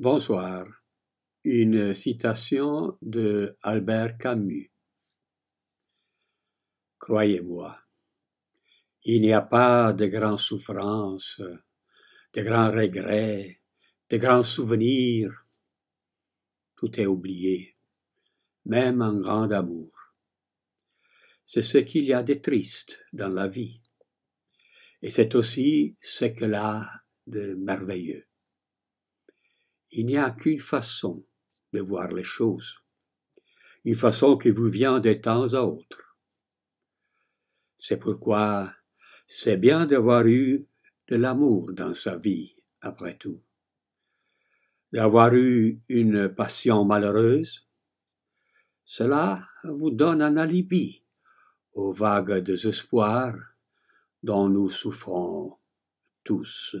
Bonsoir. Une citation de Albert Camus. Croyez-moi, il n'y a pas de grandes souffrances, de grands regrets, de grands souvenirs. Tout est oublié, même un grand amour. C'est ce qu'il y a de triste dans la vie, et c'est aussi ce que a de merveilleux. Il n'y a qu'une façon de voir les choses, une façon qui vous vient de temps à autre. C'est pourquoi c'est bien d'avoir eu de l'amour dans sa vie, après tout, d'avoir eu une passion malheureuse. Cela vous donne un alibi aux vagues désespoirs dont nous souffrons tous.